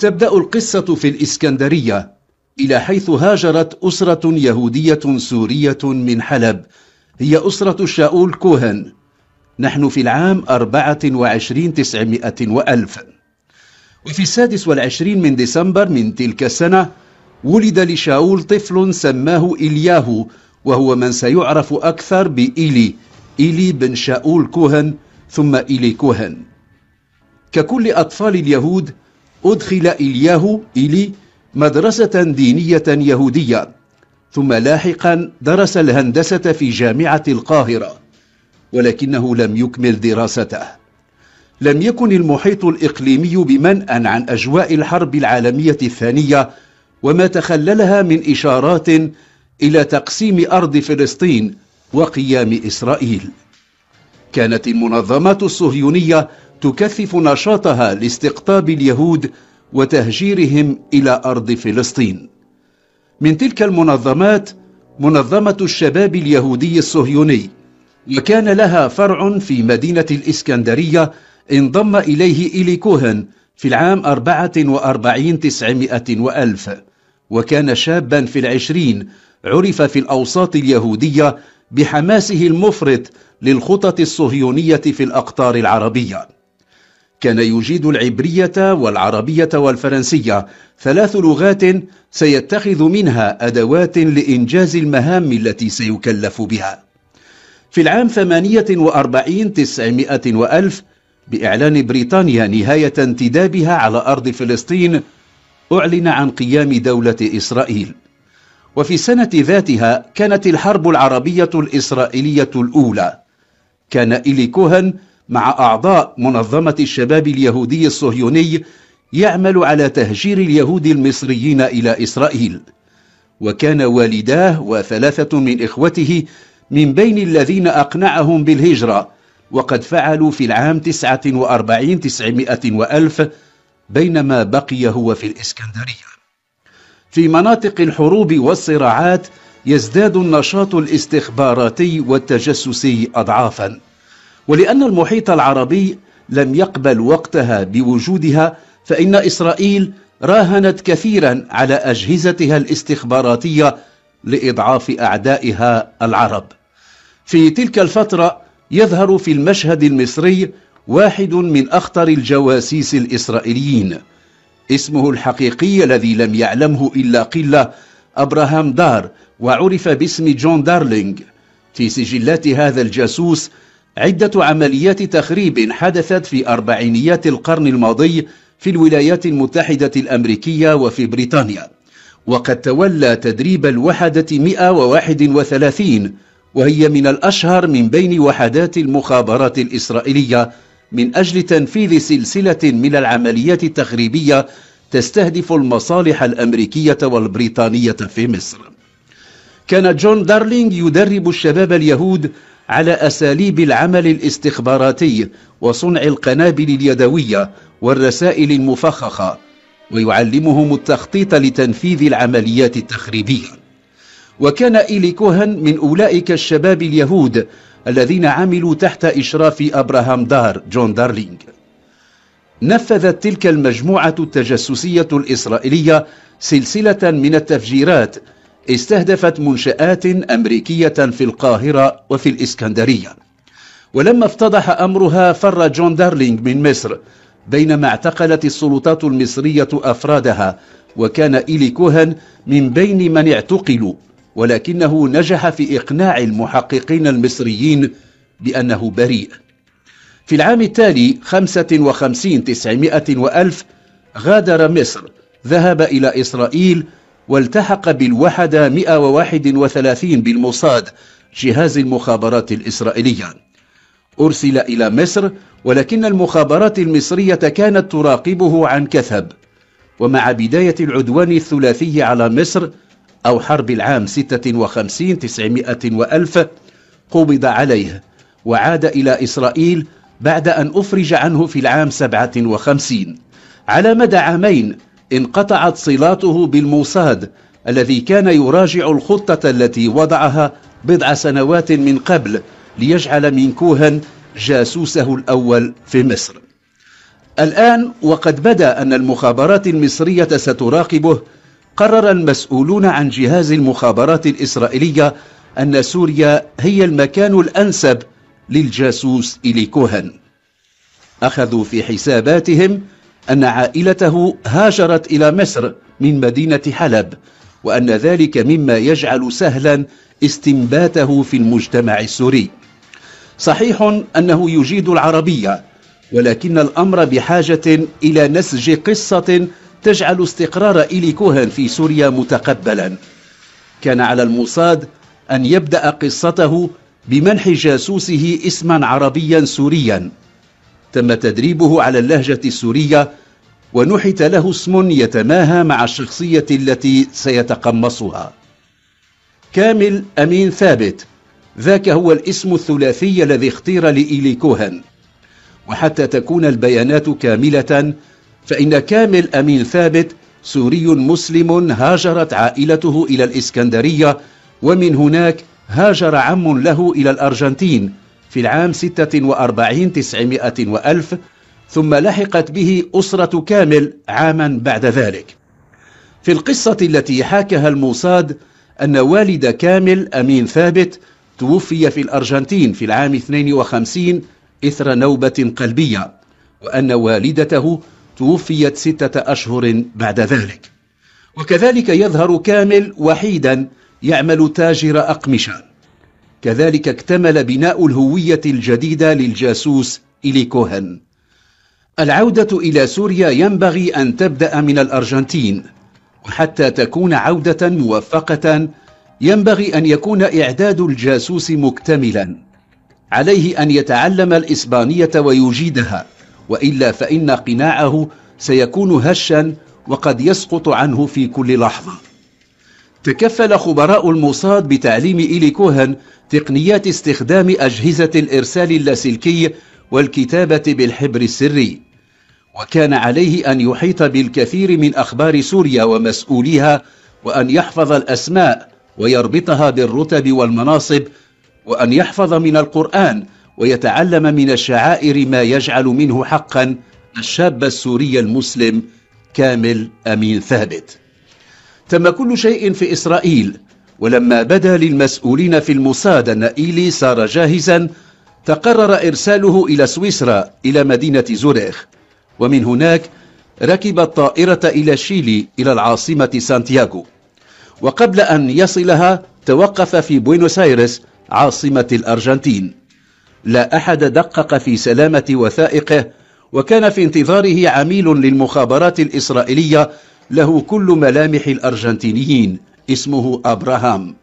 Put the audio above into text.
تبدأ القصة في الإسكندرية إلى حيث هاجرت أسرة يهودية سورية من حلب هي أسرة شاؤول كوهن نحن في العام وعشرين تسعمائة وألف وفي السادس والعشرين من ديسمبر من تلك السنة ولد لشاول طفل سماه إلياهو وهو من سيعرف أكثر بإيلي إيلي بن شاول كوهن ثم إيلي كوهن ككل أطفال اليهود أدخل إلياه إلي مدرسة دينية يهودية ثم لاحقا درس الهندسة في جامعة القاهرة ولكنه لم يكمل دراسته لم يكن المحيط الإقليمي بمنأ عن أجواء الحرب العالمية الثانية وما تخللها من إشارات إلى تقسيم أرض فلسطين وقيام إسرائيل كانت المنظمات الصهيونية تكثف نشاطها لاستقطاب اليهود وتهجيرهم إلى أرض فلسطين من تلك المنظمات منظمة الشباب اليهودي الصهيوني وكان لها فرع في مدينة الإسكندرية انضم إليه إيلي كوهن في العام 44 900 وألف وكان شابا في العشرين عرف في الأوساط اليهودية بحماسه المفرط للخطط الصهيونية في الأقطار العربية كان يجيد العبرية والعربية والفرنسية ثلاث لغات سيتخذ منها أدوات لإنجاز المهام التي سيكلف بها في العام 48 900 وألف بإعلان بريطانيا نهاية انتدابها على أرض فلسطين أعلن عن قيام دولة إسرائيل وفي السنة ذاتها كانت الحرب العربية الإسرائيلية الأولى كان إلي كوهن مع أعضاء منظمة الشباب اليهودي الصهيوني يعمل على تهجير اليهود المصريين إلى إسرائيل وكان والداه وثلاثة من إخوته من بين الذين أقنعهم بالهجرة وقد فعلوا في العام 49 900 وألف بينما بقي هو في الإسكندرية في مناطق الحروب والصراعات يزداد النشاط الاستخباراتي والتجسسي أضعافاً ولأن المحيط العربي لم يقبل وقتها بوجودها فإن إسرائيل راهنت كثيرا على أجهزتها الاستخباراتية لإضعاف أعدائها العرب في تلك الفترة يظهر في المشهد المصري واحد من أخطر الجواسيس الإسرائيليين اسمه الحقيقي الذي لم يعلمه إلا قلة أبراهام دار وعرف باسم جون دارلينغ في سجلات هذا الجاسوس عدة عمليات تخريب حدثت في أربعينيات القرن الماضي في الولايات المتحدة الأمريكية وفي بريطانيا وقد تولى تدريب الوحدة 131 وهي من الأشهر من بين وحدات المخابرات الإسرائيلية من أجل تنفيذ سلسلة من العمليات التخريبية تستهدف المصالح الأمريكية والبريطانية في مصر كان جون دارلينج يدرب الشباب اليهود على أساليب العمل الاستخباراتي وصنع القنابل اليدوية والرسائل المفخخة ويعلمهم التخطيط لتنفيذ العمليات التخريبية وكان إيلي كوهن من أولئك الشباب اليهود الذين عملوا تحت إشراف أبراهام دار جون دارلينغ نفذت تلك المجموعة التجسسية الإسرائيلية سلسلة من التفجيرات استهدفت منشآت أمريكية في القاهرة وفي الإسكندرية ولما افتضح أمرها فر جون دارلينج من مصر بينما اعتقلت السلطات المصرية أفرادها وكان إيلي كوهن من بين من اعتقلوا ولكنه نجح في إقناع المحققين المصريين بأنه بريء في العام التالي 55 900 وألف غادر مصر ذهب إلى إسرائيل والتحق بالوحدة 131 بالموساد جهاز المخابرات الإسرائيلية أرسل إلى مصر ولكن المخابرات المصرية كانت تراقبه عن كثب ومع بداية العدوان الثلاثي على مصر أو حرب العام 56 900 وألف قبض عليه وعاد إلى إسرائيل بعد أن أفرج عنه في العام 57 على مدى عامين انقطعت صلاته بالموساد الذي كان يراجع الخطة التي وضعها بضع سنوات من قبل ليجعل من كوهن جاسوسه الأول في مصر الآن وقد بدا أن المخابرات المصرية ستراقبه قرر المسؤولون عن جهاز المخابرات الإسرائيلية أن سوريا هي المكان الأنسب للجاسوس إلي كوهن أخذوا في حساباتهم أن عائلته هاجرت إلى مصر من مدينة حلب وأن ذلك مما يجعل سهلا استنباته في المجتمع السوري صحيح أنه يجيد العربية ولكن الأمر بحاجة إلى نسج قصة تجعل استقرار إيلي كوهن في سوريا متقبلا كان على الموساد أن يبدأ قصته بمنح جاسوسه اسما عربيا سوريا تم تدريبه على اللهجة السورية ونحت له اسم يتماهى مع الشخصية التي سيتقمصها كامل أمين ثابت ذاك هو الاسم الثلاثي الذي اختير لإيلي كوهن وحتى تكون البيانات كاملة فإن كامل أمين ثابت سوري مسلم هاجرت عائلته إلى الإسكندرية ومن هناك هاجر عم له إلى الأرجنتين في العام 46 900 وألف ثم لحقت به أسرة كامل عاما بعد ذلك في القصة التي حاكها الموساد أن والد كامل أمين ثابت توفي في الأرجنتين في العام 52 إثر نوبة قلبية وأن والدته توفيت ستة أشهر بعد ذلك وكذلك يظهر كامل وحيدا يعمل تاجر أقمشة كذلك اكتمل بناء الهوية الجديدة للجاسوس إلي كوهن العودة إلى سوريا ينبغي أن تبدأ من الأرجنتين وحتى تكون عودة موفقة ينبغي أن يكون إعداد الجاسوس مكتملا عليه أن يتعلم الإسبانية ويجيدها وإلا فإن قناعه سيكون هشا وقد يسقط عنه في كل لحظة تكفل خبراء الموساد بتعليم إيلي كوهن تقنيات استخدام أجهزة الإرسال اللاسلكي والكتابة بالحبر السري وكان عليه أن يحيط بالكثير من أخبار سوريا ومسؤوليها وأن يحفظ الأسماء ويربطها بالرتب والمناصب وأن يحفظ من القرآن ويتعلم من الشعائر ما يجعل منه حقا الشاب السوري المسلم كامل أمين ثابت تم كل شيء في إسرائيل ولما بدا للمسؤولين في الموساد أن إيلي صار جاهزا تقرر إرساله إلى سويسرا إلى مدينة زوريخ ومن هناك ركب الطائرة إلى شيلي إلى العاصمة سانتياغو وقبل أن يصلها توقف في بوينوس آيرس عاصمة الأرجنتين لا أحد دقق في سلامة وثائقه وكان في انتظاره عميل للمخابرات الإسرائيلية له كل ملامح الأرجنتينيين اسمه أبراهام